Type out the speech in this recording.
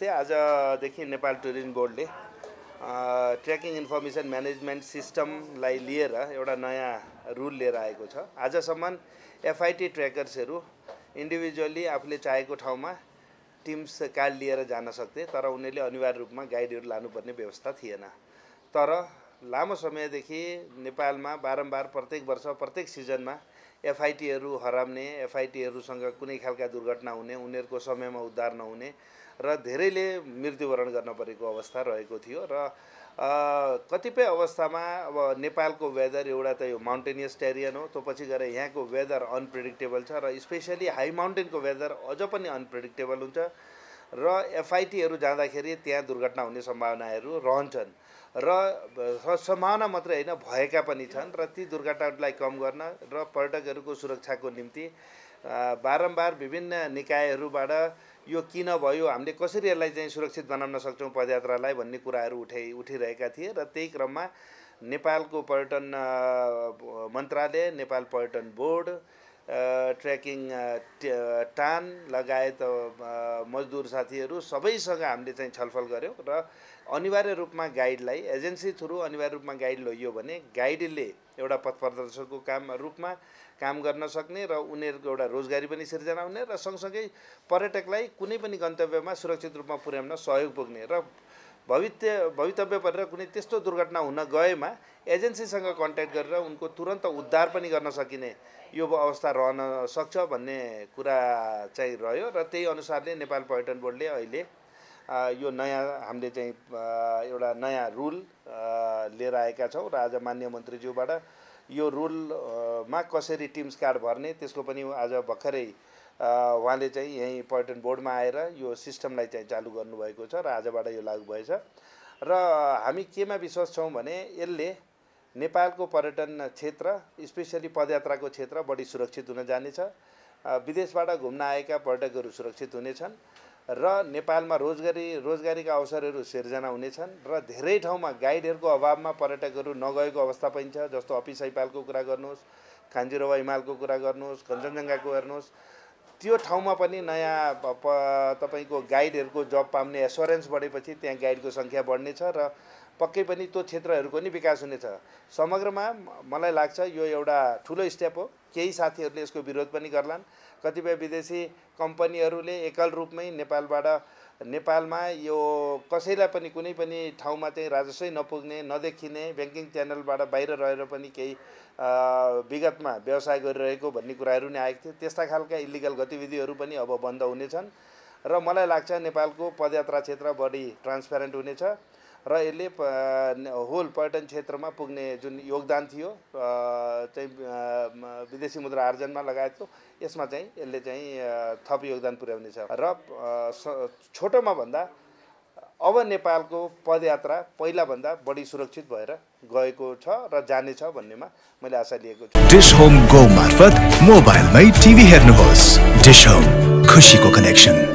त्यही आजदेखि नेपाल टुरिज्म बोर्डले ट्रेकिङ इन्फर्मेसन म्यानेजमेन्ट सिस्टमलाई लिएर एउटा नयाँ रुल लिएर आएको छ आजसम्म एफआइटी ट्रेकर्सहरू इन्डिभिजुअली आफूले चाहेको ठाउँमा टिम्स कार्ड लिएर जान सक्थे तर उनीहरूले अनिवार्य रूपमा गाइडहरू लानुपर्ने व्यवस्था थिएन तर लामो समयदेखि नेपालमा बारम्बार प्रत्येक वर्ष प्रत्येक सिजनमा एफआइटीहरू हराम्ने एफआइटीहरूसँग कुनै खालका दुर्घटना हुने उनीहरूको समयमा उद्धार नहुने र धेरैले मृत्युवरण गर्न परेको अवस्था रहेको थियो र कतिपय अवस्थामा अब नेपालको वेदर एउटा त यो माउन्टेनियस टेरियन हो त्यो पछि गएर यहाँको वेदर अनप्रिडिक्टेबल छ र स्पेसली हाई माउन्टेनको वेदर अझ पनि अनप्रिडिक्टेबल हुन्छ र एफआइटीहरू जाँदाखेरि त्यहाँ दुर्घटना हुने सम्भावनाहरू रहन्छन् र सम्भावना मात्रै होइन भएका पनि छन् र ती दुर्घटनालाई कम गर्न र पर्यटकहरूको सुरक्षाको निम्ति बारम्बार विभिन्न निकायहरूबाट यो किन भयो हामीले कसरी यसलाई चाहिँ सुरक्षित बनाउन सक्छौँ पदयात्रालाई भन्ने कुराहरू उठे उठिरहेका थिए र त्यही क्रममा नेपालको पर्यटन मन्त्रालय नेपाल पर्यटन बोर्ड ट्रेकिङ टान लगायत मजदुर साथीहरू सबैसँग हामीले चाहिँ छलफल गऱ्यौँ र अनिवार्य रूपमा गाइडलाई एजेन्सी थ्रु अनिवार्य रूपमा गाइड लैयो भने गाइडले एउटा पथ प्रदर्शकको काम रूपमा काम गर्न सक्ने र उनीहरूको एउटा रोजगारी पनि सिर्जना हुने र सँगसँगै पर्यटकलाई कुनै पनि गन्तव्यमा सुरक्षित रूपमा पुर्याउन सहयोग पुग्ने र भवित्य भवितव्य परेर कुनै त्यस्तो दुर्घटना हुन गएमा एजेन्सीसँग कन्ट्याक्ट गरेर उनको तुरन्त उद्धार पनि गर्न सकिने यो अवस्था रहन सक्छ भन्ने कुरा चाहिँ रह्यो र त्यही अनुसारले नेपाल पर्यटन बोर्डले अहिले यो नयाँ हामीले चाहिँ एउटा नयाँ रुल लिएर आएका छौँ र आज मान्य मन्त्रीज्यूबाट यो रुलमा कसरी टिम्स कार्ड भर्ने त्यसको पनि आज भर्खरै उहाँले चाहिँ यहीँ पर्यटन बोर्डमा आएर यो सिस्टमलाई चाहिँ चालु गर्नुभएको छ र आजबाट यो लागु भएछ र हामी केमा विश्वास छौँ भने यसले नेपालको पर्यटन क्षेत्र स्पेसली पदयात्राको क्षेत्र बढी सुरक्षित हुन जानेछ विदेशबाट घुम्न आएका पर्यटकहरू सुरक्षित हुनेछन् र नेपालमा रोजगारी रोजगारीका अवसरहरू सिर्जना हुनेछन् र धेरै ठाउँमा गाइडहरूको अभावमा पर्यटकहरू नगएको अवस्था पनि छ जस्तो अफिस सैपालको कुरा गर्नुहोस् खान्जिरोवा हिमालको कुरा गर्नुहोस् कञ्चनजङ्घाको हेर्नुहोस् त्यो ठाउँमा पनि नयाँ तपाईँको गाइडहरूको जब पाउने एस्योरेन्स बढेपछि त्यहाँ गाइडको सङ्ख्या बढ्नेछ र पक्कै पनि त्यो क्षेत्रहरूको नि विकास हुनेछ समग्रमा मलाई लाग्छ यो एउटा ठुलो स्टेप हो केही साथीहरूले यसको विरोध पनि गर्लान् कतिपय विदेशी कम्पनीहरूले एकल रूपमै नेपालबाट नेपालमा यो कसैलाई पनि कुनै पनि ठाउँमा चाहिँ राजस्वै नपुग्ने नदेखिने ब्याङ्किङ च्यानलबाट बाहिर रहेर पनि केही विगतमा व्यवसाय गरिरहेको भन्ने कुराहरू नै आएको थियो त्यस्ता खालका इलिगल गतिविधिहरू पनि अब बन्द हुनेछन् र मलाई लाग्छ नेपालको पदयात्रा क्षेत्र बढी ट्रान्सपेरेन्ट हुनेछ र यसले होल पर्यटन क्षेत्रमा पुग्ने जुन योगदान थियो चाहिँ विदेशी मुद्रा आर्जनमा लगायतको यसमा चाहिँ यसले चाहिँ थप योगदान पुर्याउनेछ र छोटोमा भन्दा अब नेपालको पदयात्रा पहिलाभन्दा बढी सुरक्षित भएर गएको छ र जानेछ भन्नेमा मैले आशा लिएको छु डिस होम गो मार्फत मोबाइलमै टिभी हेर्नुहोस् डिस होम खुसीको कनेक्सन